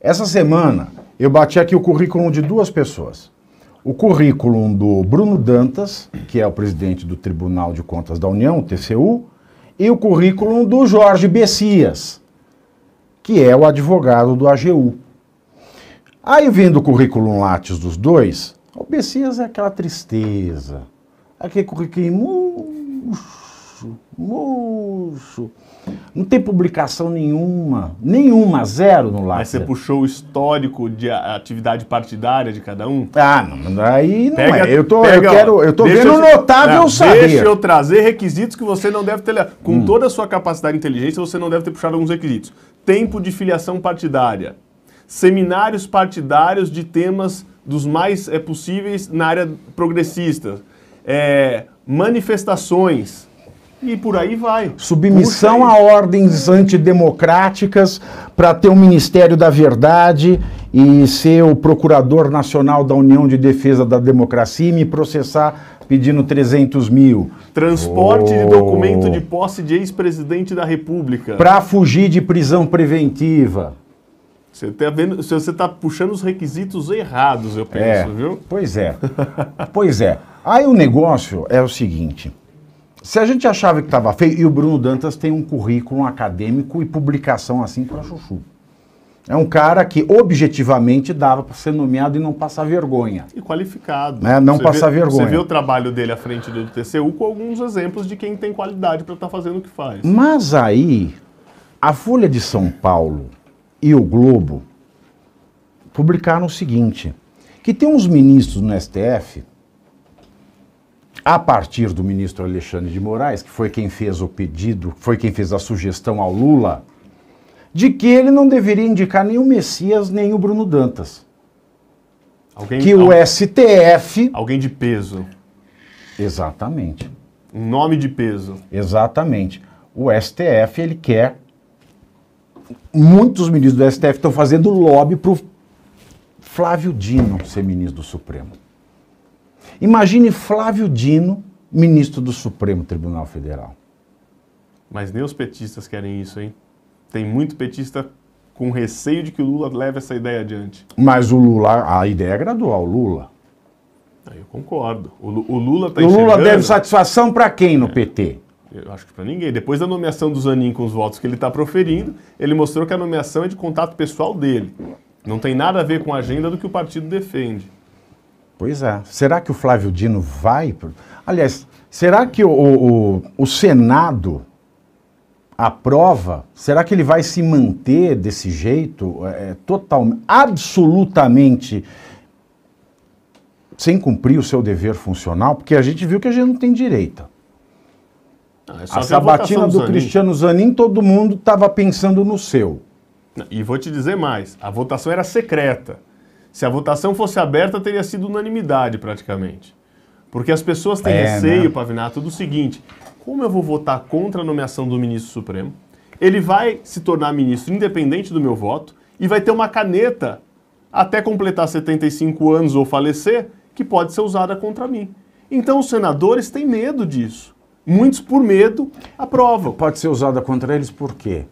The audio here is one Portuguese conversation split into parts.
Essa semana eu bati aqui o currículo de duas pessoas. O currículo do Bruno Dantas, que é o presidente do Tribunal de Contas da União, TCU, e o currículo do Jorge Bessias, que é o advogado do AGU. Aí vendo o currículo látis dos dois, o Bessias é aquela tristeza, aquele currículo murcho, hum, moço Não tem publicação nenhuma, nenhuma, zero no lacre. Mas você puxou o histórico de atividade partidária de cada um? Ah, não, aí não pega, é. Eu tô, pega, eu quero, eu tô vendo eu, notável não, saber. Deixa eu trazer requisitos que você não deve ter... Com hum. toda a sua capacidade e inteligência, você não deve ter puxado alguns requisitos. Tempo de filiação partidária. Seminários partidários de temas dos mais é, possíveis na área progressista. É, manifestações e por aí vai. Submissão aí. a ordens antidemocráticas para ter o um Ministério da Verdade e ser o Procurador Nacional da União de Defesa da Democracia e me processar pedindo 300 mil. Transporte oh. de documento de posse de ex-presidente da República. Para fugir de prisão preventiva. Você está vendo, você tá puxando os requisitos errados, eu penso, é. viu? Pois é. pois é. Aí o negócio é o seguinte. Se a gente achava que estava feio, e o Bruno Dantas tem um currículo acadêmico e publicação assim para chuchu. É um cara que objetivamente dava para ser nomeado e não passar vergonha. E qualificado. Né? Não passar vergonha. Você vê o trabalho dele à frente do TCU com alguns exemplos de quem tem qualidade para estar tá fazendo o que faz. Mas aí, a Folha de São Paulo e o Globo publicaram o seguinte: que tem uns ministros no STF a partir do ministro Alexandre de Moraes, que foi quem fez o pedido, foi quem fez a sugestão ao Lula, de que ele não deveria indicar nem o Messias nem o Bruno Dantas. Alguém, que o STF. Alguém de peso. Exatamente. Um nome de peso. Exatamente. O STF, ele quer. Muitos ministros do STF estão fazendo lobby para o Flávio Dino ser ministro do Supremo. Imagine Flávio Dino, ministro do Supremo Tribunal Federal. Mas nem os petistas querem isso, hein? Tem muito petista com receio de que o Lula leve essa ideia adiante. Mas o Lula, a ideia é gradual, o Lula. Ah, eu concordo. O, Lula está enxergando... O Lula tá deve satisfação para quem no é. PT? Eu acho que para ninguém. Depois da nomeação do Zanin com os votos que ele está proferindo, ele mostrou que a nomeação é de contato pessoal dele. Não tem nada a ver com a agenda do que o partido defende. Pois é. Será que o Flávio Dino vai? Aliás, será que o, o, o Senado aprova? Será que ele vai se manter desse jeito? É, é, total, absolutamente sem cumprir o seu dever funcional? Porque a gente viu que a gente não tem direita. Ah, é a sabatina do Zanin. Cristiano Zanin, todo mundo estava pensando no seu. E vou te dizer mais: a votação era secreta. Se a votação fosse aberta, teria sido unanimidade praticamente. Porque as pessoas têm é, né? receio, né? Pavinato, do seguinte: como eu vou votar contra a nomeação do ministro Supremo? Ele vai se tornar ministro independente do meu voto e vai ter uma caneta até completar 75 anos ou falecer que pode ser usada contra mim. Então os senadores têm medo disso. Muitos, por medo, aprovam. Pode ser usada contra eles por quê?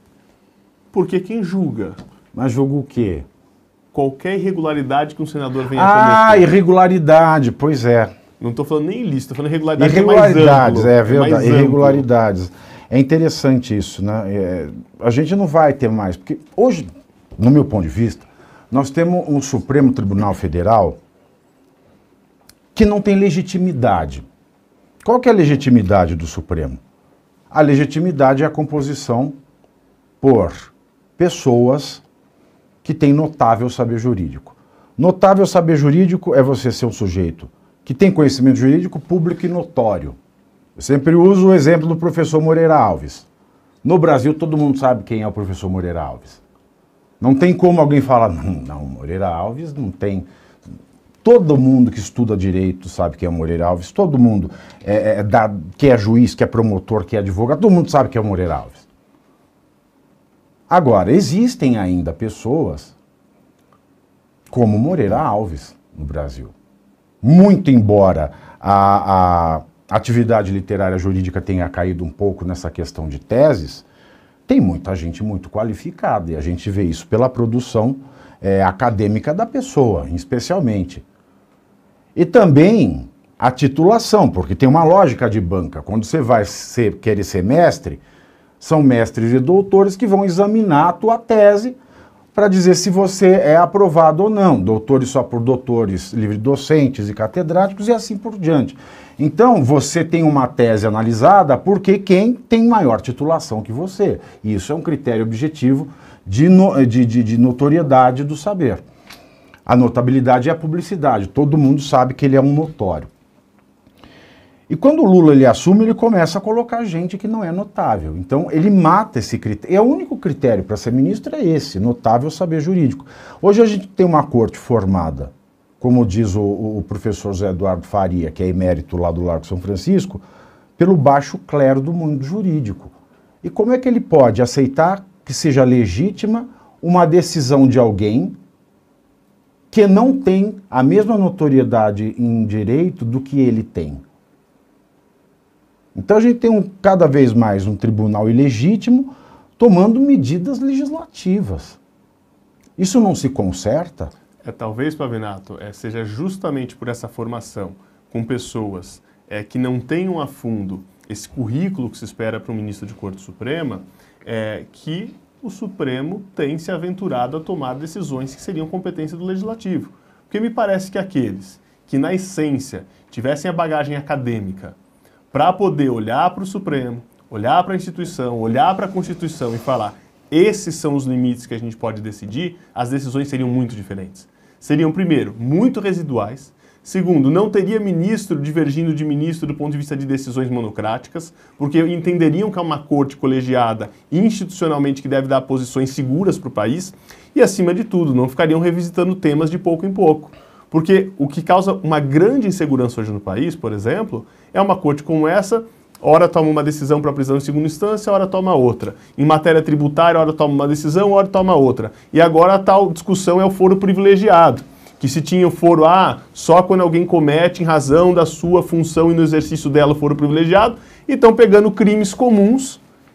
Porque quem julga. Mas julga o quê? qualquer irregularidade que um senador venha a ah, cometer. Ah, irregularidade, pois é. Não estou falando nem lista, estou falando irregularidade é irregularidades. Irregularidades, é, é, verdade. irregularidades. É interessante isso, né? É, a gente não vai ter mais, porque hoje, no meu ponto de vista, nós temos um Supremo Tribunal Federal que não tem legitimidade. Qual que é a legitimidade do Supremo? A legitimidade é a composição por pessoas que tem notável saber jurídico. Notável saber jurídico é você ser um sujeito que tem conhecimento jurídico público e notório. Eu sempre uso o exemplo do professor Moreira Alves. No Brasil, todo mundo sabe quem é o professor Moreira Alves. Não tem como alguém falar, não, não Moreira Alves não tem. Todo mundo que estuda direito sabe quem é o Moreira Alves, todo mundo é, é, é da, que é juiz, que é promotor, que é advogado, todo mundo sabe quem é o Moreira Alves. Agora, existem ainda pessoas como Moreira Alves no Brasil. Muito embora a, a atividade literária jurídica tenha caído um pouco nessa questão de teses, tem muita gente muito qualificada e a gente vê isso pela produção é, acadêmica da pessoa, especialmente. E também a titulação, porque tem uma lógica de banca. Quando você vai ser, querer ser mestre, são mestres e doutores que vão examinar a tua tese para dizer se você é aprovado ou não. Doutores só por doutores, livre docentes e catedráticos e assim por diante. Então, você tem uma tese analisada porque quem tem maior titulação que você. Isso é um critério objetivo de, no, de, de, de notoriedade do saber. A notabilidade é a publicidade. Todo mundo sabe que ele é um notório. E quando o Lula ele assume, ele começa a colocar gente que não é notável. Então ele mata esse critério. É o único critério para ser ministro é esse, notável saber jurídico. Hoje a gente tem uma corte formada, como diz o, o professor Zé Eduardo Faria, que é emérito lá do Largo São Francisco, pelo baixo clero do mundo jurídico. E como é que ele pode aceitar que seja legítima uma decisão de alguém que não tem a mesma notoriedade em direito do que ele tem? Então a gente tem um, cada vez mais um tribunal ilegítimo tomando medidas legislativas. Isso não se conserta? É, talvez, Pavinato, é, seja justamente por essa formação com pessoas é, que não tenham a fundo esse currículo que se espera para um ministro de Corte Suprema, é, que o Supremo tem se aventurado a tomar decisões que seriam competência do Legislativo. Porque me parece que aqueles que, na essência, tivessem a bagagem acadêmica para poder olhar para o Supremo, olhar para a instituição, olhar para a Constituição e falar esses são os limites que a gente pode decidir, as decisões seriam muito diferentes. Seriam, primeiro, muito residuais. Segundo, não teria ministro divergindo de ministro do ponto de vista de decisões monocráticas, porque entenderiam que é uma corte colegiada institucionalmente que deve dar posições seguras para o país. E, acima de tudo, não ficariam revisitando temas de pouco em pouco. Porque o que causa uma grande insegurança hoje no país, por exemplo, é uma corte como essa, hora toma uma decisão para prisão em segunda instância, hora toma outra. Em matéria tributária, hora toma uma decisão, hora toma outra. E agora a tal discussão é o foro privilegiado que se tinha o foro A, ah, só quando alguém comete em razão da sua função e no exercício dela o foro privilegiado, e estão pegando crimes comuns